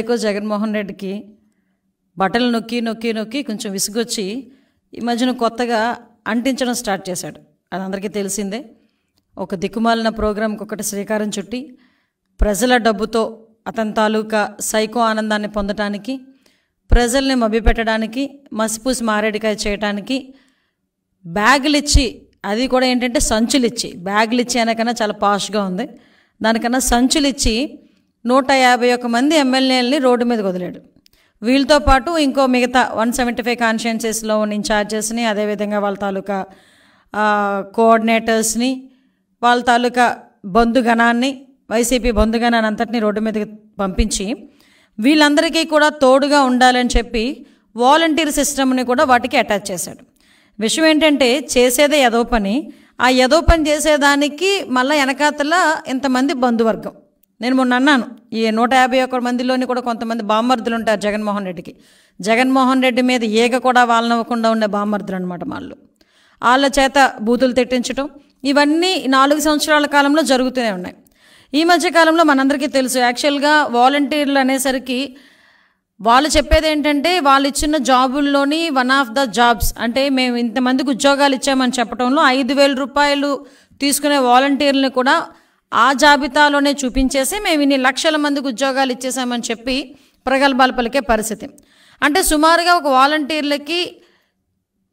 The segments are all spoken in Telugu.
ఎక్కువ జగన్మోహన్ రెడ్డికి బట్టలు నొక్కి నొక్కి నొక్కి కొంచెం విసుగొచ్చి ఈ మధ్యన కొత్తగా అంటించడం స్టార్ట్ చేశాడు అది అందరికీ తెలిసిందే ఒక దిక్కుమాలిన ప్రోగ్రాంకి ఒకటి శ్రీకారం చుట్టి ప్రజల డబ్బుతో అతని తాలూకా సైకో ఆనందాన్ని పొందటానికి ప్రజల్ని మభ్యపెట్టడానికి మసిపూసి మారేడికాయ చేయటానికి బ్యాగులు ఇచ్చి అది కూడా ఏంటంటే సంచులు ఇచ్చి బ్యాగులు ఇచ్చి అనకన్నా చాలా పాష్గా ఉంది దానికన్నా సంచులు ఇచ్చి నూట యాభై ఒక్క మంది ఎమ్మెల్యేలని రోడ్డు మీద వదిలాడు వీళ్ళతో పాటు ఇంకో మిగతా వన్ సెవెంటీ ఫైవ్ కాన్షియన్సెస్లో ఉన్న ఇన్ఛార్జెస్ని అదేవిధంగా వాళ్ళ తాలూకా కోఆర్డినేటర్స్ని వాళ్ళ తాలూకా బంధుగణాన్ని వైసీపీ బంధుగణాన్ని అంతటిని రోడ్డు మీదకి పంపించి వీళ్ళందరికీ కూడా తోడుగా ఉండాలని చెప్పి వాలంటీర్ సిస్టమ్ని కూడా వాటికి అటాచ్ చేశాడు విషయం ఏంటంటే చేసేదే యదో పని ఆ యదో పని చేసేదానికి మళ్ళీ వెనకాతల ఇంతమంది బంధువర్గం నేను మొన్న అన్నాను ఈ నూట యాభై ఒక్క మందిలోని కూడా కొంతమంది బామ్మర్దులు ఉంటారు జగన్మోహన్ రెడ్డికి జగన్మోహన్ రెడ్డి మీద ఏక కూడా అవ్వకుండా ఉండే బామ్మర్దులు అనమాట వాళ్ళు వాళ్ళ చేత బూతులు తెట్టించడం ఇవన్నీ నాలుగు సంవత్సరాల కాలంలో జరుగుతూనే ఉన్నాయి ఈ మధ్య కాలంలో మనందరికీ తెలుసు యాక్చువల్గా వాలంటీర్లు అనేసరికి వాళ్ళు చెప్పేది ఏంటంటే వాళ్ళు ఇచ్చిన జాబుల్లోని వన్ ఆఫ్ ద జాబ్స్ అంటే మేము ఇంతమందికి ఉద్యోగాలు ఇచ్చామని చెప్పడంలో ఐదు వేల రూపాయలు తీసుకునే వాలంటీర్ని కూడా ఆ జాబితాలోనే చూపించేసి మేము ఇన్ని లక్షల మందికి ఉద్యోగాలు ఇచ్చేసామని చెప్పి ప్రగల్భాలు పలికే పరిస్థితి అంటే సుమారుగా ఒక వాలంటీర్లకి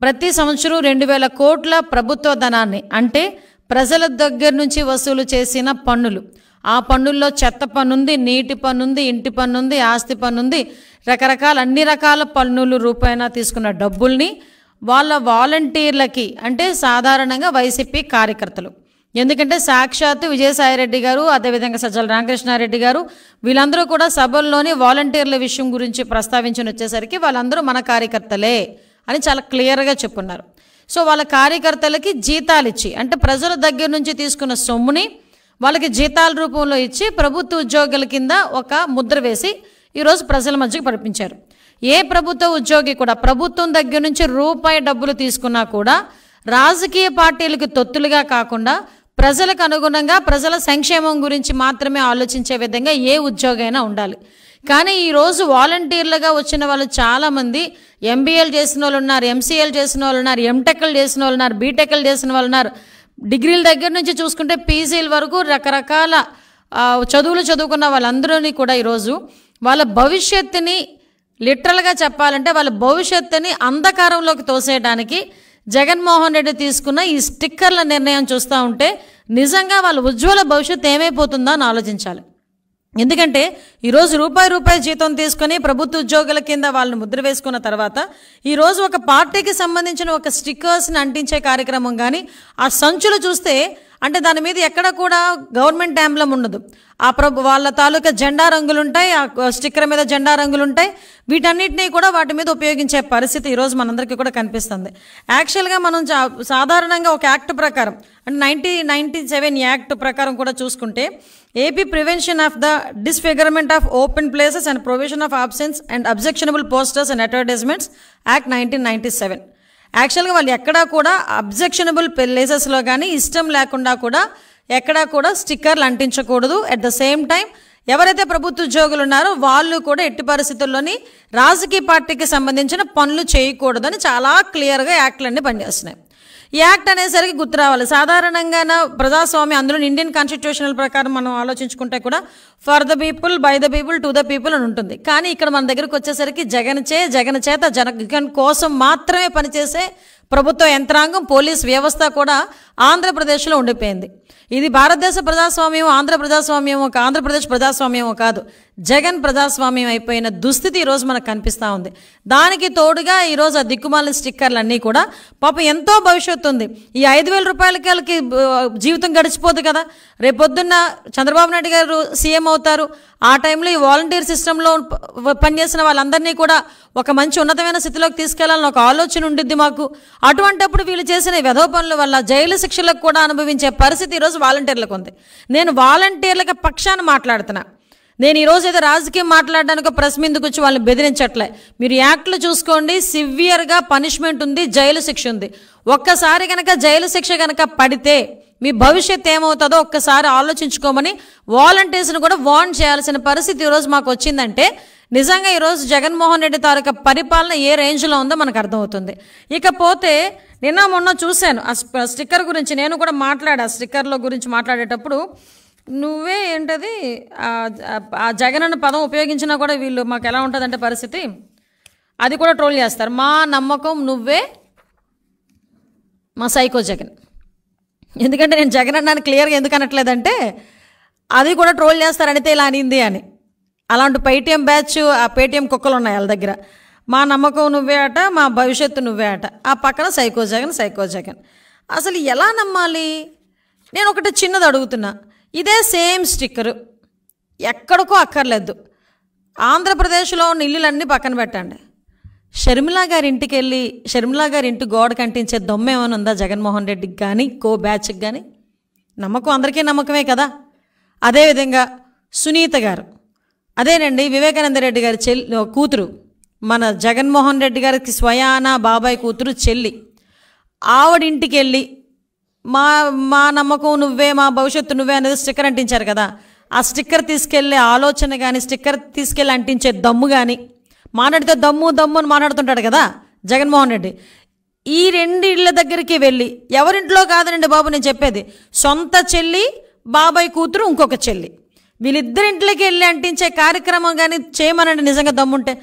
ప్రతి సంవత్సరం రెండు వేల కోట్ల ప్రభుత్వ ధనాన్ని అంటే ప్రజల దగ్గర నుంచి వసూలు చేసిన పన్నులు ఆ పన్నుల్లో చెత్త పన్నుంది నీటి పన్నుంది ఇంటి పన్నుంది ఆస్తి పన్నుంది రకరకాల అన్ని రకాల పన్నులు రూపాయన తీసుకున్న డబ్బుల్ని వాళ్ళ వాలంటీర్లకి అంటే సాధారణంగా వైసీపీ కార్యకర్తలు ఎందుకంటే సాక్షాత్తు విజయసాయిరెడ్డి గారు అదేవిధంగా సజ్జల రామకృష్ణారెడ్డి గారు వీళ్ళందరూ కూడా సభల్లోని వాలంటీర్ల విషయం గురించి ప్రస్తావించిన వచ్చేసరికి వాళ్ళందరూ మన కార్యకర్తలే అని చాలా క్లియర్గా చెప్పున్నారు సో వాళ్ళ కార్యకర్తలకి జీతాలు ఇచ్చి అంటే ప్రజల దగ్గర నుంచి తీసుకున్న సొమ్ముని వాళ్ళకి జీతాల రూపంలో ఇచ్చి ప్రభుత్వ ఉద్యోగుల కింద ఒక ముద్ర వేసి ఈరోజు ప్రజల మధ్యకి పడిపించారు ఏ ప్రభుత్వ ఉద్యోగి కూడా ప్రభుత్వం దగ్గర నుంచి రూపాయి డబ్బులు తీసుకున్నా కూడా రాజకీయ పార్టీలకు తొత్తులుగా కాకుండా ప్రజలకు అనుగుణంగా ప్రజల సంక్షేమం గురించి మాత్రమే ఆలోచించే విధంగా ఏ ఉద్యోగైనా ఉండాలి కానీ ఈరోజు వాలంటీర్లుగా వచ్చిన వాళ్ళు చాలామంది ఎంబీఏలు చేసిన వాళ్ళు ఉన్నారు ఎంసీఏలు చేసిన వాళ్ళు ఉన్నారు ఎంటెక్లు చేసిన వాళ్ళు ఉన్నారు బీటెక్లు చేసిన వాళ్ళు ఉన్నారు డిగ్రీల దగ్గర నుంచి చూసుకుంటే పీజీల వరకు రకరకాల చదువులు చదువుకున్న వాళ్ళందరూని కూడా ఈరోజు వాళ్ళ భవిష్యత్తుని లిటరల్గా చెప్పాలంటే వాళ్ళ భవిష్యత్తుని అంధకారంలోకి తోసేయడానికి జగన్మోహన్ రెడ్డి తీసుకున్న ఈ స్టిక్కర్ల నిర్ణయం చూస్తూ ఉంటే నిజంగా వాళ్ళ ఉజ్వల భవిష్యత్తు ఏమైపోతుందో అని ఆలోచించాలి ఎందుకంటే ఈరోజు రూపాయి రూపాయి జీతం తీసుకొని ప్రభుత్వ ఉద్యోగుల కింద వాళ్ళని ముద్ర వేసుకున్న తర్వాత ఈరోజు ఒక పార్టీకి సంబంధించిన ఒక స్టిక్కర్స్ని అంటించే కార్యక్రమం కానీ ఆ సంచులు చూస్తే అంటే దాని మీద ఎక్కడ కూడా గవర్నమెంట్ ఎంబ్లం ఉండదు ఆ ప్రభు వాళ్ళ తాలూకా జెండా రంగులుంటాయి ఆ స్టిక్కర్ మీద జెండా రంగులుంటాయి వీటన్నిటినీ కూడా వాటి మీద ఉపయోగించే పరిస్థితి ఈరోజు మనందరికీ కూడా కనిపిస్తుంది యాక్చువల్గా మనం సాధారణంగా ఒక యాక్ట్ ప్రకారం అంటే నైన్టీ నైన్టీ సెవెన్ యాక్ట్ ప్రకారం కూడా చూసుకుంటే AP prevention of the disfigurement of open places and provision of absence and objectionable posters and advertisements act nineteen ninety seven యాక్చువల్గా వాళ్ళు ఎక్కడా కూడా అబ్జెక్షనబుల్ ప్లేసెస్లో కానీ ఇష్టం లేకుండా కూడా ఎక్కడా కూడా స్టిక్కర్లు అంటించకూడదు అట్ ద సేమ్ టైం ఎవరైతే ప్రభుత్వ ఉద్యోగులు ఉన్నారో వాళ్ళు కూడా ఎట్టి పరిస్థితుల్లోని రాజకీయ పార్టీకి సంబంధించిన పనులు చేయకూడదని చాలా క్లియర్గా యాక్ట్లన్నీ పనిచేస్తున్నాయి యాక్ట్ అనేసరికి గుర్తు రావాలి సాధారణంగా ప్రజాస్వామ్యం అందులో ఇండియన్ కాన్స్టిట్యూషనల్ ప్రకారం మనం ఆలోచించుకుంటే కూడా for the people by the people to the people అని ఉంటుంది కానీ ఇక్కడ మన దగ్గరకు వచ్చేసరికి జగన్ చే జగన్ చేత జగన్ కోసం మాత్రమే పనిచేసే ప్రభుత్వ యంత్రాంగం పోలీస్ వ్యవస్థ కూడా ఆంధ్రప్రదేశ్లో ఉండిపోయింది ఇది భారతదేశ ప్రజాస్వామ్యం ఆంధ్ర ప్రజాస్వామ్యమో ఆంధ్రప్రదేశ్ ప్రజాస్వామ్యమో కాదు జగన్ ప్రజాస్వామ్యం అయిపోయిన దుస్థితి ఈరోజు మనకు కనిపిస్తూ ఉంది దానికి తోడుగా ఈరోజు ఆ దిక్కుమాల స్టిక్కర్లన్నీ కూడా పాపం ఎంతో భవిష్యత్తు ఉంది ఈ ఐదు వేల రూపాయలకి జీవితం గడిచిపోదు కదా రేపొద్దున్న చంద్రబాబు నాయుడు గారు సీఎం అవుతారు ఆ టైంలో ఈ వాలంటీర్ సిస్టంలో పనిచేసిన వాళ్ళందరినీ కూడా ఒక మంచి ఉన్నతమైన స్థితిలోకి తీసుకెళ్లాలని ఒక ఆలోచన ఉండిద్ది మాకు అటువంటప్పుడు వీళ్ళు చేసిన వ్యధో పనుల వల్ల జైలు శిక్షలకు కూడా అనుభవించే పరిస్థితి ఈరోజు వాలంటీర్లకు ఉంది నేను వాలంటీర్లకి పక్షాన్ని మాట్లాడుతున్నా నేను ఈరోజు ఏదో రాజకీయం మాట్లాడడానికి ప్రెస్ మీద వచ్చి వాళ్ళని బెదిరించట్లే మీరు యాక్ట్లు చూసుకోండి సివియర్గా పనిష్మెంట్ ఉంది జైలు శిక్ష ఉంది ఒక్కసారి కనుక జైలు శిక్ష కనుక పడితే మీ భవిష్యత్ ఏమవుతుందో ఒక్కసారి ఆలోచించుకోమని వాలంటీర్స్ని కూడా వార్న్ చేయాల్సిన పరిస్థితి ఈరోజు మాకు వచ్చిందంటే నిజంగా ఈరోజు జగన్మోహన్ రెడ్డి తాలూకా పరిపాలన ఏ రేంజ్లో ఉందో మనకు అర్థమవుతుంది ఇకపోతే నిన్న మొన్న చూశాను ఆ స్టిక్కర్ గురించి నేను కూడా మాట్లాడా స్టిక్కర్ల గురించి మాట్లాడేటప్పుడు నువ్వే ఏంటది ఆ జగన్ అన్న పదం ఉపయోగించినా కూడా వీళ్ళు మాకు ఎలా ఉంటుందంటే పరిస్థితి అది కూడా ట్రోల్ చేస్తారు మా నమ్మకం నువ్వే మా సైకో జగన్ ఎందుకంటే నేను జగన్ అన్నాను క్లియర్గా ఎందుకు అనట్లేదంటే అది కూడా ట్రోల్ చేస్తారు అనితే ఇలా అనింది అని అలాంటి పేటిఎం బ్యాచ్ ఆ పేటిఎం కుక్కలు ఉన్నాయి వాళ్ళ దగ్గర మా నమ్మకం నువ్వే అట మా భవిష్యత్తు నువ్వే అట ఆ పక్కన సైకో జగన్ సైకో జగన్ అసలు ఎలా నమ్మాలి నేను ఒకటి చిన్నది అడుగుతున్నా ఇదే సేమ్ స్టిక్కరు ఎక్కడికో అక్కర్లేదు ఆంధ్రప్రదేశ్లో ఉన్న ఇల్లులన్నీ పక్కన పెట్టండి షర్మిలా గారి ఇంటికి వెళ్ళి షర్మిలా గారి ఇంటి గోడ కంటించే దొమ్మ ఏమైనా ఉందా జగన్మోహన్ రెడ్డికి కానీ కో బ్యాచ్కి కానీ నమ్మకం అందరికీ నమ్మకమే కదా అదేవిధంగా సునీత గారు అదేనండి వివేకానంద రెడ్డి గారి చెల్లి కూతురు మన జగన్మోహన్ రెడ్డి గారికి స్వయానా బాబాయ్ కూతురు చెల్లి ఆవిడింటికి వెళ్ళి మా మా నమ్మకం నువ్వే మా భవిష్యత్తు నువ్వే అనేది స్టిక్కర్ అంటించారు కదా ఆ స్టిక్కర్ తీసుకెళ్లే ఆలోచన కానీ స్టిక్కర్ తీసుకెళ్ళి అంటించే దమ్ము కానీ మాట్లాడితే దమ్ము దమ్ము అని మాట్లాడుతుంటాడు కదా జగన్మోహన్ రెడ్డి ఈ రెండు ఇళ్ళ దగ్గరికి వెళ్ళి ఎవరింట్లో కాదనండి బాబు నేను చెప్పేది సొంత చెల్లి బాబాయ్ కూతురు ఇంకొక చెల్లి వీళ్ళిద్దరింట్లోకి వెళ్ళి అంటించే కార్యక్రమం కానీ చేయమనండి నిజంగా దమ్ముంటే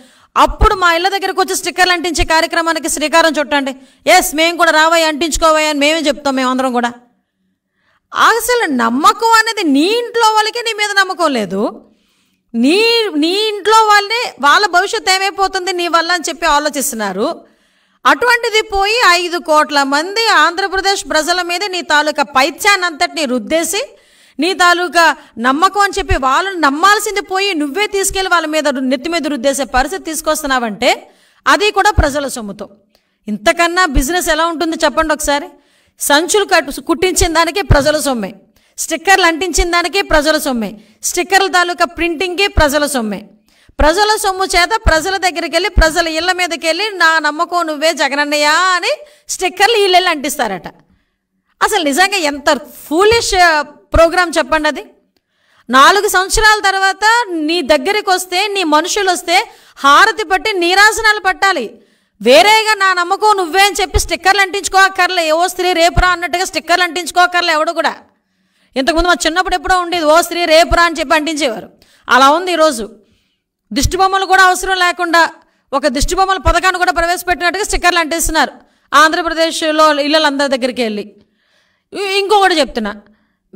అప్పుడు మా ఇళ్ళ దగ్గరకు వచ్చి స్టిక్కర్లు అంటించే కార్యక్రమానికి శ్రీకారం చుట్టండి ఎస్ మేము కూడా రావాయి అంటించుకోవాయి అని మేమే చెప్తాం మేమందరం కూడా అసలు నమ్మకం అనేది నీ ఇంట్లో వాళ్ళకే నీ మీద నమ్మకం లేదు నీ నీ ఇంట్లో వాళ్ళే వాళ్ళ భవిష్యత్తు ఏమైపోతుంది నీ వల్ల అని చెప్పి ఆలోచిస్తున్నారు అటువంటిది పోయి ఐదు కోట్ల మంది ఆంధ్రప్రదేశ్ ప్రజల మీద నీ తాలూకా అంతటిని రుద్దేసి నీ తాలూకా నమ్మకం అని చెప్పి వాళ్ళని నమ్మాల్సింది పోయి నువ్వే తీసుకెళ్ళి వాళ్ళ మీద నెత్తి మీద రుద్దేసే పరిస్థితి తీసుకొస్తున్నావంటే అది కూడా ప్రజల సొమ్ముతో ఇంతకన్నా బిజినెస్ ఎలా ఉంటుందో చెప్పండి ఒకసారి సంచులు కట్టు కుట్టించిన దానికే ప్రజల సొమ్మే స్టిక్కర్లు అంటించిన దానికే ప్రజల సొమ్మే స్టిక్కర్ల తాలూకా ప్రింటింగ్కి ప్రజల సొమ్మే ప్రజల సొమ్ము చేత ప్రజల దగ్గరికి వెళ్ళి ప్రజల ఇళ్ళ మీదకి వెళ్ళి నా నమ్మకం నువ్వే జగనన్నయ్యా అని స్టిక్కర్లు ఇళ్ళెళ్ళి అంటిస్తారట అసలు నిజంగా ఎంత ఫూలిష్ ప్రోగ్రాం చెప్పండి అది నాలుగు సంవత్సరాల తర్వాత నీ దగ్గరికి వస్తే నీ మనుషులు వస్తే హారతి పట్టి నీరాసనాలు పట్టాలి వేరేగా నా నమ్మకం నువ్వే అని చెప్పి స్టిక్కర్లు అంటించుకోకర్లే ఓ స్త్రీ రేపురా అన్నట్టుగా స్టిక్కర్లు అంటించుకోకర్లే ఎవడు కూడా ఇంతకుముందు మా చిన్నప్పుడు ఎప్పుడో ఉండేది ఓ స్త్రీ రేపురా అని చెప్పి అంటించేవారు అలా ఉంది ఈరోజు దిష్టి బొమ్మలు కూడా అవసరం లేకుండా ఒక దిష్టి బొమ్మల పథకాన్ని కూడా ప్రవేశపెట్టినట్టుగా స్టిక్కర్లు అంటిస్తున్నారు ఆంధ్రప్రదేశ్లో ఇళ్ళందరి దగ్గరికి వెళ్ళి ఇంకొకటి చెప్తున్నా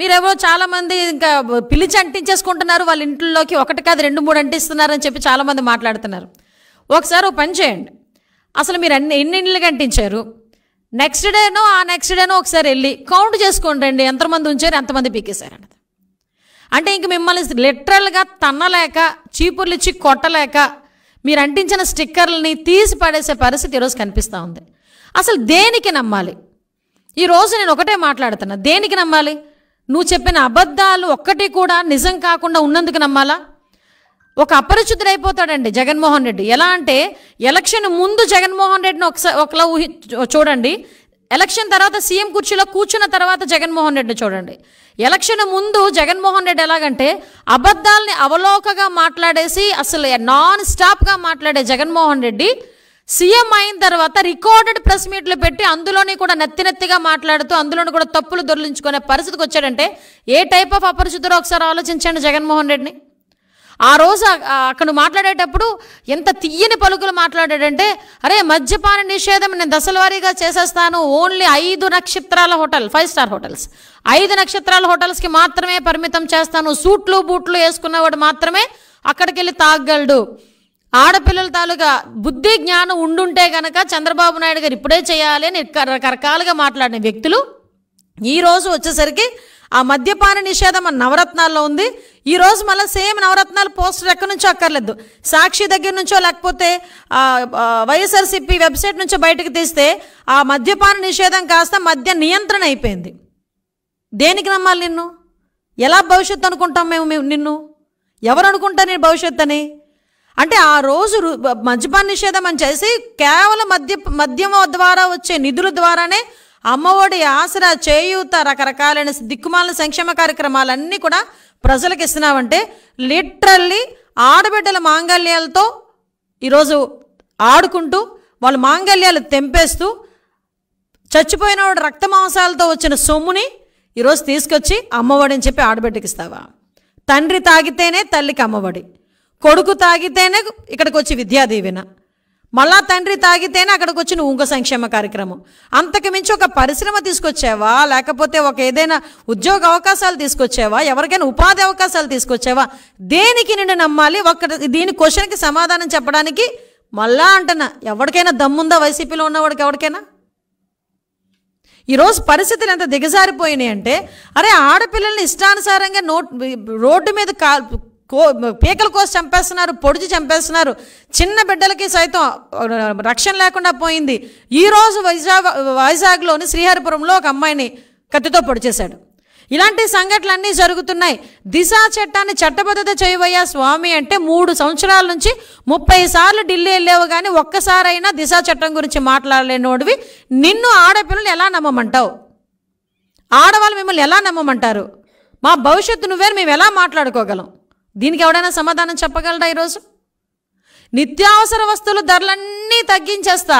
మీరేమో చాలామంది ఇంకా పిలిచి అంటించేసుకుంటున్నారు వాళ్ళ ఇంట్లోకి ఒకటి కాదు రెండు మూడు అంటిస్తున్నారు అని చెప్పి చాలామంది మాట్లాడుతున్నారు ఒకసారి పని చేయండి అసలు మీరు అన్ని ఎన్ని ఇండ్లకి అంటించారు నెక్స్ట్ డేనో ఆ నెక్స్ట్ డేనో ఒకసారి వెళ్ళి కౌంట్ చేసుకోండి రండి ఎంతమంది ఉంచారు ఎంతమంది పీకేశారన్నది అంటే ఇంక మిమ్మల్ని లిటరల్గా తన్నలేక చీపుర్లిచ్చి కొట్టలేక మీరు అంటించిన స్టిక్కర్లని తీసి పడేసే పరిస్థితి ఈరోజు కనిపిస్తూ ఉంది అసలు దేనికి నమ్మాలి ఈరోజు నేను ఒకటే మాట్లాడుతున్నా దేనికి నమ్మాలి నువ్వు చెప్పిన అబద్ధాలు ఒక్కటి కూడా నిజం కాకుండా ఉన్నందుకు నమ్మాలా ఒక అపరిచితుడైపోతాడండి జగన్మోహన్ రెడ్డి ఎలా అంటే ఎలక్షన్ ముందు జగన్మోహన్ రెడ్డిని ఒకసారి ఒకలా ఊహి చూడండి ఎలక్షన్ తర్వాత సీఎం కుర్చీలో కూర్చున్న తర్వాత జగన్మోహన్ రెడ్డిని చూడండి ఎలక్షన్ ముందు జగన్మోహన్ రెడ్డి ఎలాగంటే అబద్ధాలని అవలోకగా మాట్లాడేసి అసలు నాన్ స్టాప్గా మాట్లాడే జగన్మోహన్ రెడ్డి సీఎం అయిన తర్వాత రికార్డెడ్ ప్రెస్ మీట్లు పెట్టి అందులోనే కూడా నెత్తిగా మాట్లాడుతూ అందులోని కూడా తప్పులు దొరిలించుకునే పరిస్థితికి వచ్చాడంటే ఏ టైప్ ఆఫ్ అపరిచితుడో ఒకసారి ఆలోచించండి జగన్మోహన్ రెడ్డిని ఆ రోజు అక్కడ మాట్లాడేటప్పుడు ఎంత తీయని పలుకులు మాట్లాడాడంటే అరే మద్యపాన నిషేధం నేను దశలవారీగా చేసేస్తాను ఓన్లీ ఐదు నక్షత్రాల హోటల్ ఫైవ్ స్టార్ హోటల్స్ ఐదు నక్షత్రాల హోటల్స్కి మాత్రమే పరిమితం చేస్తాను సూట్లు బూట్లు వేసుకున్నవాడు మాత్రమే అక్కడికి వెళ్ళి తాగలడు ఆడపిల్లల తాలూకా బుద్ధి జ్ఞానం ఉండుంటే గనక చంద్రబాబు నాయుడు గారు ఇప్పుడే చేయాలి అని రకరకాలుగా మాట్లాడిన వ్యక్తులు ఈరోజు వచ్చేసరికి ఆ మద్యపాన నిషేధం మన నవరత్నాల్లో ఉంది ఈరోజు మళ్ళీ సేమ్ నవరత్నాలు పోస్టర్ ఎక్కడి నుంచో అక్కర్లేదు సాక్షి దగ్గర నుంచో లేకపోతే వైఎస్ఆర్సిపి వెబ్సైట్ నుంచో బయటకు తీస్తే ఆ మద్యపాన నిషేధం కాస్త మద్య నియంత్రణ అయిపోయింది దేనికి నమ్మాలి నిన్ను ఎలా భవిష్యత్తు అనుకుంటాం మేము మేము నిన్ను ఎవరు అనుకుంటా నేను భవిష్యత్తు అని అంటే ఆ రోజు మద్యపాన నిషేధం అని చేసి కేవలం మద్య మద్యం ద్వారా వచ్చే నిధుల ద్వారానే అమ్మఒడి ఆసరా చేయూత రకరకాలైన దిక్కుమాలిన సంక్షేమ కార్యక్రమాలన్నీ కూడా ప్రజలకు ఇస్తున్నామంటే లిటరల్లీ ఆడబిడ్డల మాంగళ్యాలతో ఈరోజు ఆడుకుంటూ వాళ్ళ మాంగళ్యాలు తెంపేస్తూ చచ్చిపోయిన వాడు రక్త మాంసాలతో వచ్చిన సొమ్ముని ఈరోజు తీసుకొచ్చి అమ్మఒడి అని చెప్పి ఆడబిడ్డకి ఇస్తావా తండ్రి తాగితేనే తల్లికి అమ్మఒడి కొడుకు తాగితేనే ఇక్కడికి వచ్చి విద్యాదీవెన మళ్ళా తండ్రి తాగితేనే అక్కడికి వచ్చిన ఉంగ సంక్షేమ కార్యక్రమం అంతకు మించి ఒక పరిశ్రమ తీసుకొచ్చావా లేకపోతే ఒక ఏదైనా ఉద్యోగ అవకాశాలు తీసుకొచ్చావా ఎవరికైనా ఉపాధి అవకాశాలు తీసుకొచ్చావా దేనికి నిన్ను నమ్మాలి ఒక్కటి దీని క్వశ్చన్కి సమాధానం చెప్పడానికి మళ్ళా అంటనా ఎవరికైనా దమ్ముందా వైసీపీలో ఉన్నవాడికి ఎవరికైనా ఈరోజు పరిస్థితులు ఎంత దిగజారిపోయినాయి అంటే అరే ఆడపిల్లల్ని ఇష్టానుసారంగా నోట్ రోడ్డు మీద కా కో పీకల కోసి చంపేస్తున్నారు పొడిచి చంపేస్తున్నారు చిన్న బిడ్డలకి సైతం రక్షణ లేకుండా పోయింది ఈరోజు వైజాగ్ వైజాగ్లోని శ్రీహరిపురంలో ఒక అమ్మాయిని కత్తితో పొడిచేశాడు ఇలాంటి సంఘటనలన్నీ జరుగుతున్నాయి దిశ చట్టాన్ని చట్టబద్ధత చేయబోయే స్వామి అంటే మూడు సంవత్సరాల నుంచి ముప్పై సార్లు ఢిల్లీ వెళ్ళేవు కానీ ఒక్కసారైనా దిశ చట్టం గురించి మాట్లాడలేనోడివి నిన్ను ఆడపిల్లలు ఎలా నమ్మమంటావు ఆడవాళ్ళు మిమ్మల్ని ఎలా నమ్మమంటారు మా భవిష్యత్తు నువ్వే మేము ఎలా మాట్లాడుకోగలం దీనికి ఎవడైనా సమాధానం చెప్పగలరా ఈరోజు నిత్యావసర వస్తువులు ధరలన్నీ తగ్గించేస్తా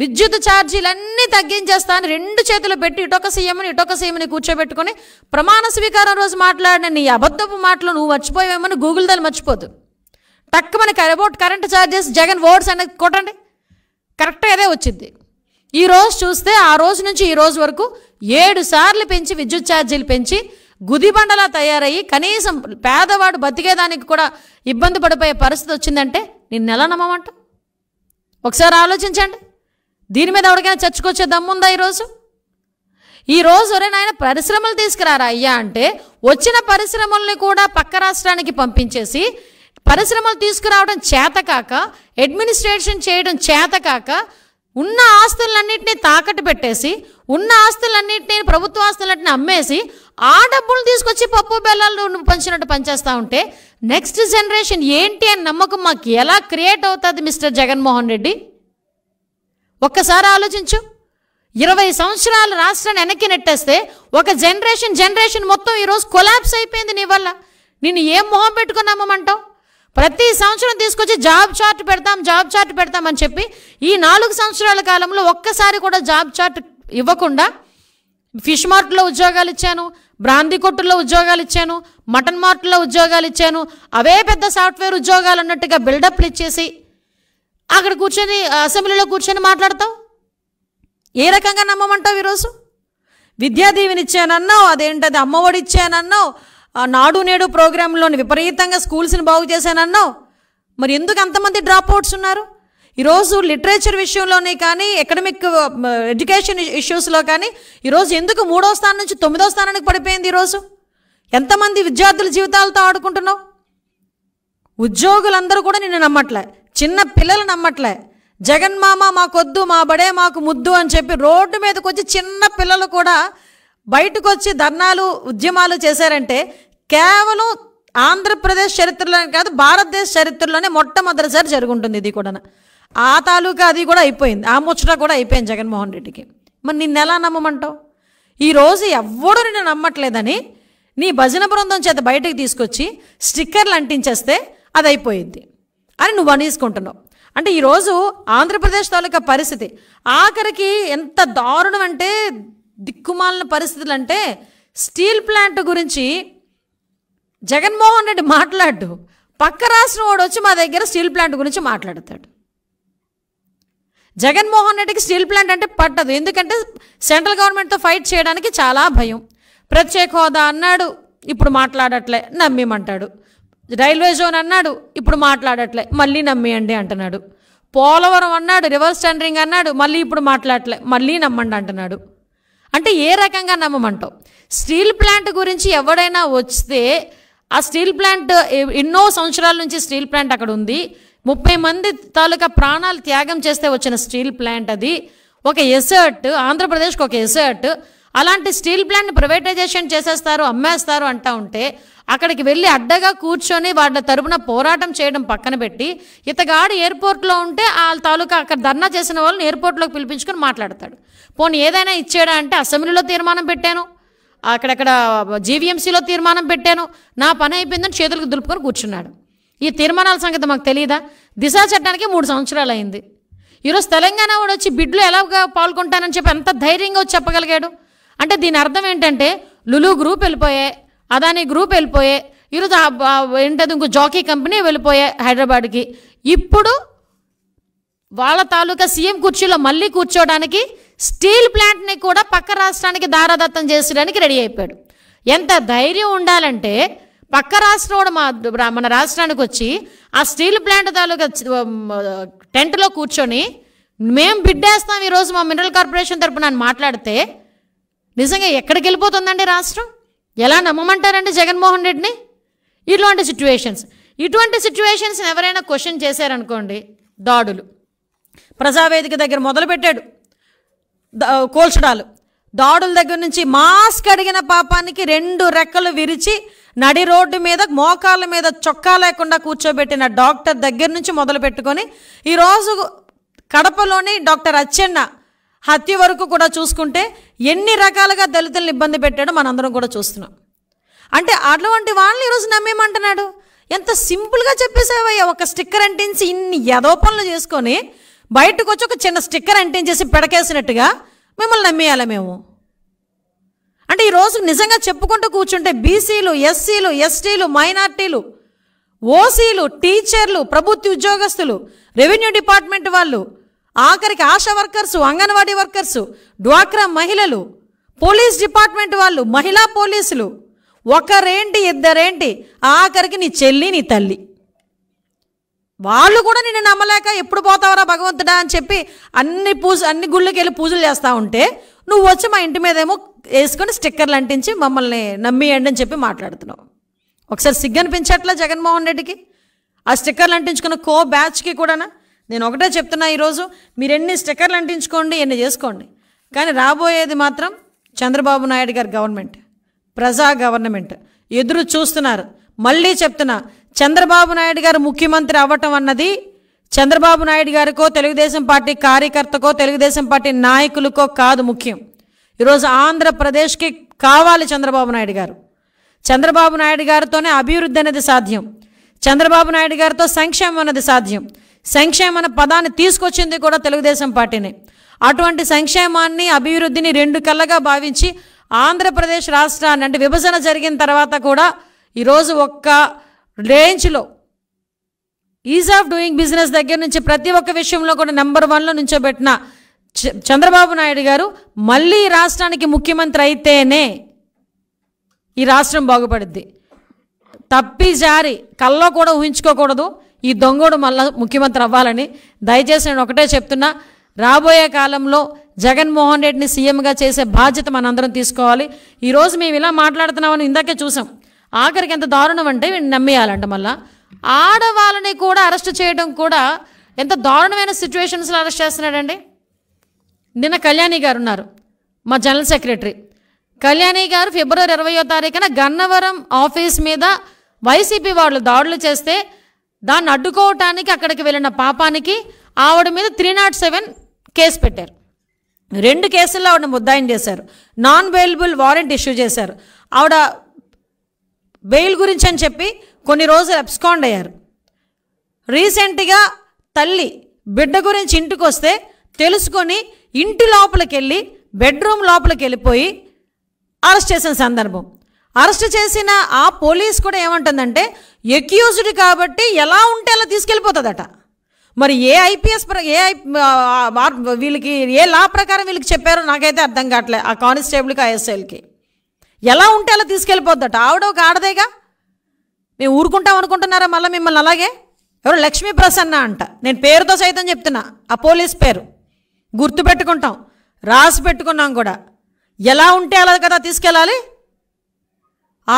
విద్యుత్ ఛార్జీలన్నీ తగ్గించేస్తా అని రెండు చేతులు పెట్టి ఇటొక సీఎంని ఇటొక సీఎంని కూర్చోబెట్టుకొని ప్రమాణ స్వీకారం రోజు మాట్లాడిన నీ అబద్ధపు మాటలు నువ్వు మర్చిపోయామని గూగుల్ దాన్ని మర్చిపోదు టక్ మన అబౌట్ కరెంట్ ఛార్జెస్ జగన్ ఓట్స్ అనేది కొట్టండి కరెక్ట్గా అదే వచ్చింది ఈరోజు చూస్తే ఆ రోజు నుంచి ఈ రోజు వరకు ఏడు సార్లు పెంచి విద్యుత్ ఛార్జీలు పెంచి గుదిబండలా తయారయ్యి కనీసం పేదవాడు బతికేదానికి కూడా ఇబ్బంది పడిపోయే పరిస్థితి వచ్చిందంటే నేను ఎలా నమ్మమంట ఒకసారి ఆలోచించండి దీని మీద ఎవరికైనా చచ్చుకొచ్చే దమ్ముందా ఈరోజు ఈరోజు ఎవరైనా ఆయన పరిశ్రమలు తీసుకురారా అయ్యా అంటే వచ్చిన పరిశ్రమల్ని కూడా పక్క రాష్ట్రానికి పంపించేసి పరిశ్రమలు తీసుకురావడం చేతకాక అడ్మినిస్ట్రేషన్ చేయడం చేతకాక ఉన్న ఆస్తులన్నింటినీ తాకట్టు పెట్టేసి ఉన్న ఆస్తులన్నింటినీ ప్రభుత్వ ఆస్తులన్నింటినీ అమ్మేసి ఆ డబ్బులు తీసుకొచ్చి పప్పు బెల్లాలు పంచినట్టు పనిచేస్తూ ఉంటే నెక్స్ట్ జనరేషన్ ఏంటి అని నమ్మకం మాకు ఎలా క్రియేట్ అవుతుంది మిస్టర్ జగన్మోహన్ రెడ్డి ఒక్కసారి ఆలోచించు ఇరవై సంవత్సరాలు రాష్ట్రాన్ని వెనక్కి నెట్టేస్తే ఒక జనరేషన్ జనరేషన్ మొత్తం ఈరోజు కొలాబ్స్ అయిపోయింది నీ వల్ల నేను ఏం మొహం పెట్టుకున్నామంటావు ప్రతి సంవత్సరం తీసుకొచ్చి జాబ్ చార్ట్ పెడతాం జాబ్ చార్ట్ పెడతాం అని చెప్పి ఈ నాలుగు సంవత్సరాల కాలంలో ఒక్కసారి కూడా జాబ్ చార్ట్ ఇవ్వకుండా ఫిష్ మార్ట్లో ఉద్యోగాలు ఇచ్చాను బ్రాంది కొట్టుల్లో ఉద్యోగాలు ఇచ్చాను మటన్ మార్ట్లో ఉద్యోగాలు ఇచ్చాను అవే పెద్ద సాఫ్ట్వేర్ ఉద్యోగాలు అన్నట్టుగా బిల్డప్లు ఇచ్చేసి అక్కడ కూర్చొని అసెంబ్లీలో కూర్చొని మాట్లాడతావు ఏ రకంగా నమ్మమంటావు ఈరోజు విద్యా దీవెనిచ్చానన్నావు అదేంటది అమ్మఒడి ఇచ్చానన్నావు ఆ నాడు నేడు ప్రోగ్రాంలోని విపరీతంగా స్కూల్స్ని బాగు చేశానన్నావు మరి ఎందుకు అంతమంది డ్రాప్ అవుట్స్ ఉన్నారు ఈరోజు లిటరేచర్ విషయంలోనే కానీ ఎకడమిక్ ఎడ్యుకేషన్ ఇష్యూస్లో కానీ ఈరోజు ఎందుకు మూడో స్థానం నుంచి తొమ్మిదో స్థానానికి పడిపోయింది ఈరోజు ఎంతమంది విద్యార్థుల జీవితాలతో ఆడుకుంటున్నావు ఉద్యోగులందరూ కూడా నిన్ను నమ్మట్లే చిన్న పిల్లలు నమ్మట్లే జగన్మామ మాకొద్దు మా బడే మాకు ముద్దు అని చెప్పి రోడ్డు మీదకి వచ్చి చిన్న పిల్లలు కూడా బయటకు వచ్చి ధర్నాలు ఉద్యమాలు చేశారంటే కేవలం ఆంధ్రప్రదేశ్ చరిత్రలోనే కాదు భారతదేశ చరిత్రలోనే మొట్టమొదటిసారి జరుగుంటుంది ఇది కూడా ఆ తాలూకా అది కూడా అయిపోయింది ఆ ముచ్చట కూడా అయిపోయింది జగన్మోహన్ రెడ్డికి మరి నిన్ను ఎలా నమ్మమంటావు ఈరోజు ఎవ్వడూ నిన్ను నమ్మట్లేదని నీ భజన బృందం చేత బయటకు తీసుకొచ్చి స్టిక్కర్లు అంటించేస్తే అది అయిపోయింది అని నువ్వు అనేసుకుంటున్నావు అంటే ఈరోజు ఆంధ్రప్రదేశ్ తాలూకా పరిస్థితి ఆఖరికి ఎంత దారుణం అంటే దిక్కుమాలిన పరిస్థితులు అంటే స్టీల్ ప్లాంట్ గురించి జగన్మోహన్ రెడ్డి మాట్లాడు పక్క రాష్ట్రం వాడు వచ్చి మా దగ్గర స్టీల్ ప్లాంట్ గురించి మాట్లాడతాడు జగన్మోహన్ రెడ్డికి స్టీల్ ప్లాంట్ అంటే పట్టదు ఎందుకంటే సెంట్రల్ గవర్నమెంట్తో ఫైట్ చేయడానికి చాలా భయం ప్రత్యేక హోదా అన్నాడు ఇప్పుడు మాట్లాడట్లే నమ్మిమంటాడు రైల్వే జోన్ అన్నాడు ఇప్పుడు మాట్లాడట్లే మళ్ళీ నమ్మియండి అంటున్నాడు పోలవరం అన్నాడు రివర్స్ టెండరింగ్ అన్నాడు మళ్ళీ ఇప్పుడు మాట్లాడట్లే మళ్ళీ నమ్మండి అంటున్నాడు అంటే ఏ రకంగా నమ్మమంటావు స్టీల్ ప్లాంట్ గురించి ఎవడైనా వస్తే ఆ స్టీల్ ప్లాంట్ ఎన్నో సంవత్సరాల నుంచి స్టీల్ ప్లాంట్ అక్కడ ఉంది ముప్పై మంది తాలూకా ప్రాణాలు త్యాగం చేస్తే వచ్చిన స్టీల్ ప్లాంట్ అది ఒక ఎసర్ట్ ఆంధ్రప్రదేశ్కి ఒక ఎసర్ట్ అలాంటి స్టీల్ ప్లాంట్ ప్రైవేటైజేషన్ చేసేస్తారు అమ్మేస్తారు అంటా ఉంటే అక్కడికి వెళ్ళి అడ్డగా కూర్చొని వాళ్ళ తరపున పోరాటం చేయడం పక్కన పెట్టి ఇతగాడు ఎయిర్పోర్ట్లో ఉంటే వాళ్ళ తాలూకా అక్కడ ధర్నా చేసిన వాళ్ళని ఎయిర్పోర్ట్లోకి పిలిపించుకొని మాట్లాడతాడు పోనీ ఏదైనా ఇచ్చాడా అంటే అసెంబ్లీలో తీర్మానం పెట్టాను అక్కడక్కడ జీవీఎంసీలో తీర్మానం పెట్టాను నా పని అయిపోయిందని చేతులకు దులుపుకొని కూర్చున్నాడు ఈ తీర్మానాల సంగతి మాకు తెలియదా దిశా చట్టానికి మూడు సంవత్సరాలు అయింది ఈరోజు తెలంగాణ కూడా వచ్చి బిడ్లు ఎలాగా పాల్గొంటానని చెప్పి ఎంత ధైర్యంగా వచ్చి చెప్పగలిగాడు అంటే దీని అర్థం ఏంటంటే లులు గ్రూప్ వెళ్ళిపోయే అదాని గ్రూప్ వెళ్ళిపోయే ఈరోజు ఏంటది ఇంకో జాకీ కంపెనీ వెళ్ళిపోయే హైదరాబాద్కి ఇప్పుడు వాళ్ళ తాలూకా సీఎం కుర్చీలో మళ్ళీ కూర్చోవడానికి స్టీల్ ప్లాంట్ని కూడా పక్క రాష్ట్రానికి దారాదత్తం చేసడానికి రెడీ అయిపోయాడు ఎంత ధైర్యం ఉండాలంటే పక్క రాష్ట్రం కూడా మా మన రాష్ట్రానికి వచ్చి ఆ స్టీల్ ప్లాంట్ తాలూకా టెంట్లో కూర్చొని మేము బిడ్డేస్తాం ఈరోజు మా మినరల్ కార్పొరేషన్ తరపున మాట్లాడితే నిజంగా ఎక్కడికి వెళ్ళిపోతుందండి రాష్ట్రం ఎలా నమ్మమంటారండి జగన్మోహన్ రెడ్డిని ఇటువంటి సిచ్యువేషన్స్ ఇటువంటి సిచ్యువేషన్స్ ఎవరైనా క్వశ్చన్ చేశారనుకోండి దాడులు ప్రజావేదిక దగ్గర మొదలుపెట్టాడు కోల్చడాలు దాడుల దగ్గర నుంచి మాస్క్ అడిగిన పాపానికి రెండు రెక్కలు విరిచి నడి రోడ్డు మీద మోకాళ్ళ మీద చొక్కా లేకుండా కూర్చోబెట్టిన డాక్టర్ దగ్గర నుంచి మొదలు పెట్టుకొని ఈరోజు కడపలోని డాక్టర్ అచ్చెన్న హత్య వరకు కూడా చూసుకుంటే ఎన్ని రకాలుగా దళితులను ఇబ్బంది పెట్టాడో మనందరం కూడా చూస్తున్నాం అంటే అటువంటి వాళ్ళని ఈరోజు నమ్మేమంటున్నాడు ఎంత సింపుల్గా చెప్పేసావయ్యా ఒక స్టిక్కర్ అంటించి ఇన్ని యదోపనలు చేసుకొని బయటకు వచ్చి ఒక చిన్న స్టిక్కర్ అంటించేసి చేసి పెడకేసినట్టుగా మిమ్మల్ని నమ్మేయాలి మేము అంటే ఈరోజు నిజంగా చెప్పుకుంటూ కూర్చుంటే బీసీలు ఎస్సీలు ఎస్టీలు మైనార్టీలు ఓసీలు టీచర్లు ప్రభుత్వ ఉద్యోగస్తులు రెవెన్యూ డిపార్ట్మెంట్ వాళ్ళు ఆఖరికి ఆశా వర్కర్సు అంగన్వాడీ వర్కర్సు డ్వాక్రా మహిళలు పోలీస్ డిపార్ట్మెంట్ వాళ్ళు మహిళా పోలీసులు ఒకరేంటి ఇద్దరేంటి ఆఖరికి నీ చెల్లి నీ తల్లి వాళ్ళు కూడా నిన్ను నమ్మలేక ఎప్పుడు పోతావరా భగవంతుడా అని చెప్పి అన్ని పూజ అన్ని గుళ్ళకి వెళ్ళి పూజలు చేస్తూ ఉంటే నువ్వు వచ్చి మా ఇంటి మీదేమో వేసుకొని స్టిక్కర్లు అంటించి మమ్మల్ని నమ్మియండి అని చెప్పి మాట్లాడుతున్నావు ఒకసారి సిగ్గు జగన్మోహన్ రెడ్డికి ఆ స్టిక్కర్లు అంటించుకున్న కో బ్యాచ్కి కూడానా నేను ఒకటే చెప్తున్నా ఈరోజు మీరు ఎన్ని స్టిక్కర్లు అంటించుకోండి ఎన్ని చేసుకోండి కానీ రాబోయేది మాత్రం చంద్రబాబు నాయుడు గారి గవర్నమెంట్ ప్రజా గవర్నమెంట్ ఎదురు చూస్తున్నారు మళ్ళీ చెప్తున్నా చంద్రబాబు నాయుడు గారు ముఖ్యమంత్రి అవ్వటం అన్నది చంద్రబాబు నాయుడు గారికో తెలుగుదేశం పార్టీ కార్యకర్తకో తెలుగుదేశం పార్టీ నాయకులకో కాదు ముఖ్యం ఈరోజు ఆంధ్రప్రదేశ్కి కావాలి చంద్రబాబు నాయుడు గారు చంద్రబాబు నాయుడు గారితోనే అభివృద్ధి అనేది సాధ్యం చంద్రబాబు నాయుడు గారితో సంక్షేమం అనేది సాధ్యం సంక్షేమం అనే పదాన్ని తీసుకొచ్చింది కూడా తెలుగుదేశం పార్టీనే అటువంటి సంక్షేమాన్ని అభివృద్ధిని రెండు కళ్ళగా భావించి ఆంధ్రప్రదేశ్ రాష్ట్రాన్ని అంటే విభజన జరిగిన తర్వాత కూడా ఈరోజు ఒక్క రేంజ్లో ఈజ్ ఆఫ్ డూయింగ్ బిజినెస్ దగ్గర నుంచి ప్రతి ఒక్క విషయంలో కూడా నెంబర్ వన్లో నుంచోబెట్టిన చంద్రబాబు నాయుడు గారు మళ్ళీ రాష్ట్రానికి ముఖ్యమంత్రి అయితేనే ఈ రాష్ట్రం బాగుపడుద్ది తప్పి జారి కల్లో కూడా ఊహించుకోకూడదు ఈ దొంగోడు మళ్ళా ముఖ్యమంత్రి అవ్వాలని దయచేసి నేను ఒకటే చెప్తున్నా రాబోయే కాలంలో జగన్మోహన్ రెడ్డిని సీఎంగా చేసే బాధ్యత మనందరం తీసుకోవాలి ఈరోజు మేము ఇలా మాట్లాడుతున్నామని ఇందాకే చూసాం ఆఖరికి ఎంత దారుణం అంటే వీడిని నమ్మేయాలంట మళ్ళా ఆడవాళ్ళని కూడా అరెస్ట్ చేయడం కూడా ఎంత దారుణమైన సిచ్యువేషన్స్లో అరెస్ట్ చేస్తున్నాడండి నిన్న కళ్యాణి గారు ఉన్నారు మా జనరల్ సెక్రటరీ కళ్యాణి గారు ఫిబ్రవరి ఇరవయో తారీఖున గన్నవరం ఆఫీస్ మీద వైసీపీ వాళ్ళు దాడులు చేస్తే దాన్ని అడ్డుకోవటానికి అక్కడికి వెళ్ళిన పాపానికి ఆవిడ మీద త్రీ నాట్ సెవెన్ కేసు పెట్టారు రెండు కేసుల్లో ఆవిడ ముద్దాయం చేశారు నాన్ వేలబుల్ వారెంట్ ఇష్యూ చేశారు ఆవిడ బెయిల్ గురించి అని చెప్పి కొన్ని రోజులు అబ్స్కాండ్ అయ్యారు రీసెంట్గా తల్లి బిడ్డ గురించి ఇంటికి వస్తే తెలుసుకొని ఇంటి లోపలికి వెళ్ళి బెడ్రూమ్ లోపలికి వెళ్ళిపోయి అరెస్ట్ చేసిన సందర్భం అరెస్ట్ చేసిన ఆ పోలీస్ కూడా ఏమంటుందంటే ఎక్యూజ్డ్ కాబట్టి ఎలా ఉంటే అలా తీసుకెళ్ళిపోతుందట మరి ఏ ఐపీఎస్ ఏ వీళ్ళకి ఏ లా ప్రకారం వీళ్ళకి చెప్పారో నాకైతే అర్థం కావట్లేదు ఆ కానిస్టేబుల్కి ఐఎస్ఐలకి ఎలా ఉంటే అలా తీసుకెళ్ళిపోద్దట ఆవిడ ఒక ఆడదేగా మేము ఊరుకుంటాం అనుకుంటున్నారా మళ్ళీ మిమ్మల్ని అలాగే ఎవరు లక్ష్మీ ప్రసన్న అంట నేను పేరుతో సైతం చెప్తున్నా ఆ పోలీస్ పేరు గుర్తు పెట్టుకుంటాం రాసి పెట్టుకున్నాం కూడా ఎలా ఉంటే అలా కదా తీసుకెళ్ళాలి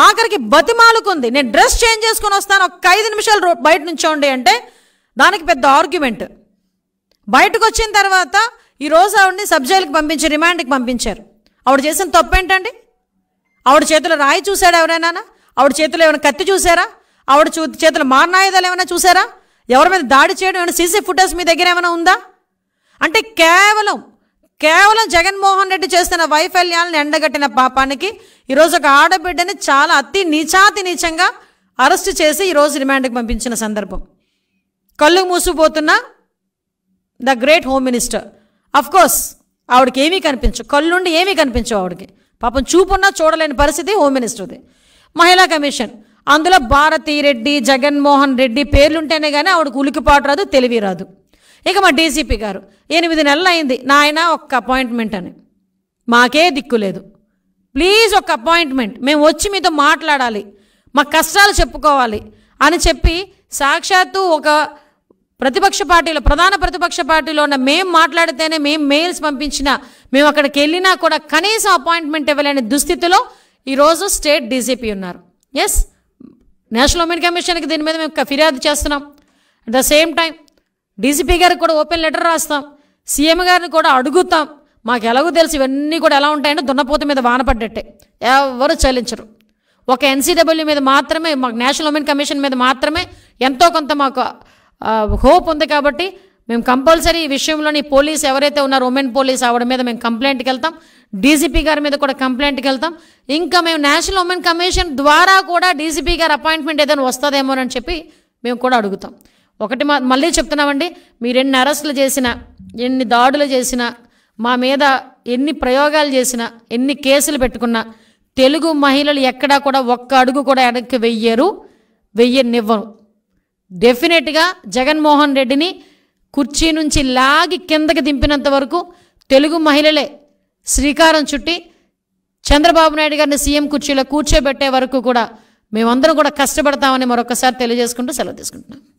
ఆఖరికి బతిమాలుకుంది నేను డ్రెస్ చేంజ్ చేసుకుని వస్తాను ఒక ఐదు నిమిషాలు బయట నుంచోండి అంటే దానికి పెద్ద ఆర్గ్యుమెంట్ బయటకు వచ్చిన తర్వాత ఈరోజు ఆవిడని సబ్జైల్కి పంపించి రిమాండ్కి పంపించారు ఆవిడ చేసిన తప్పు ఏంటండి ఆవిడ చేతిలో రాయి చూశాడా ఎవరైనా ఆవిడ చేతిలో ఏమైనా కత్తి చూసారా ఆవిడ చూ చేతిలో మారణాయుధాలు ఏమైనా చూసారా ఎవరి మీద దాడి చేయడం ఏమైనా సీసీ ఫుటేజ్ మీ దగ్గర ఏమైనా ఉందా అంటే కేవలం కేవలం జగన్మోహన్ రెడ్డి చేస్తున్న వైఫల్యాలను ఎండగట్టిన పాపానికి ఈరోజు ఒక ఆడబిడ్డని చాలా అతి నీచాతి నీచంగా అరెస్ట్ చేసి ఈరోజు రిమాండ్కి పంపించిన సందర్భం కళ్ళు మూసుకుపోతున్న the great home minister of course ఆవిడకి ఏమీ కనిపించు కళ్ళుండి ఏమీ కనిపించవు ఆవిడకి పాపం చూపున్నా చూడలేని పరిస్థితి హోమ్ మినిస్టర్ది మహిళా కమిషన్ అందులో భారతీ రెడ్డి జగన్మోహన్ రెడ్డి పేర్లుంటేనే కానీ ఆవిడకు ఉలికిపాటు రాదు తెలివి రాదు ఇక మా డీసీపీ గారు ఎనిమిది నెలలు అయింది నాయన ఒక్క అపాయింట్మెంట్ అని మాకే దిక్కు లేదు ప్లీజ్ ఒక అపాయింట్మెంట్ మేము వచ్చి మీతో మాట్లాడాలి మా కష్టాలు చెప్పుకోవాలి అని చెప్పి సాక్షాత్తు ఒక ప్రతిపక్ష పార్టీలో ప్రధాన ప్రతిపక్ష పార్టీలో ఉన్న మేము మాట్లాడితేనే మేము మెయిల్స్ పంపించినా మేము అక్కడికి వెళ్ళినా కూడా కనీసం అపాయింట్మెంట్ ఇవ్వలేని దుస్థితిలో ఈరోజు స్టేట్ డీజీపీ ఉన్నారు ఎస్ నేషనల్ ఉమెన్ కమిషన్కి దీని మీద మేము ఫిర్యాదు చేస్తున్నాం at the same time DGP గారికి కూడా ఓపెన్ లెటర్ రాస్తాం సీఎం గారిని కూడా అడుగుతాం మాకు ఎలాగో తెలుసు ఇవన్నీ కూడా ఎలా ఉంటాయంటే దున్నపోత మీద వానపడ్డట్టే ఎవరు చెల్లించరు ఒక ఎన్సీడబ్ల్యూ మీద మాత్రమే మాకు నేషనల్ ఉమెన్ కమిషన్ మీద మాత్రమే ఎంతో కొంత మాకు హోప్ ఉంది కాబట్టి మేము కంపల్సరీ ఈ విషయంలోని పోలీస్ ఎవరైతే ఉన్నారో ఉమెన్ పోలీస్ ఆవిడ మీద మేము కంప్లైంట్కి వెళ్తాం డీజీపీ గారి మీద కూడా కంప్లైంట్కి వెళ్తాం ఇంకా మేము నేషనల్ ఉమెన్ కమిషన్ ద్వారా కూడా డీజీపీ గారి అపాయింట్మెంట్ ఏదైనా వస్తుందేమో అని చెప్పి మేము కూడా అడుగుతాం ఒకటి మళ్ళీ చెప్తున్నామండి మీరు ఎన్ని అరెస్టులు చేసినా ఎన్ని దాడులు చేసినా మా మీద ఎన్ని ప్రయోగాలు చేసినా ఎన్ని కేసులు పెట్టుకున్నా తెలుగు మహిళలు ఎక్కడా కూడా ఒక్క అడుగు కూడా వెనక్కి వెయ్యరు వెయ్యనివ్వరు డెఫినెట్గా జగన్మోహన్ రెడ్డిని కుర్చీ నుంచి లాగి కిందకి దింపినంత వరకు తెలుగు మహిళలే శ్రీకారం చుట్టి చంద్రబాబు నాయుడు గారిని సీఎం కుర్చీలో కూర్చోబెట్టే వరకు కూడా మేమందరం కూడా కష్టపడతామని మరొకసారి తెలియజేసుకుంటూ సెలవు తీసుకుంటున్నాం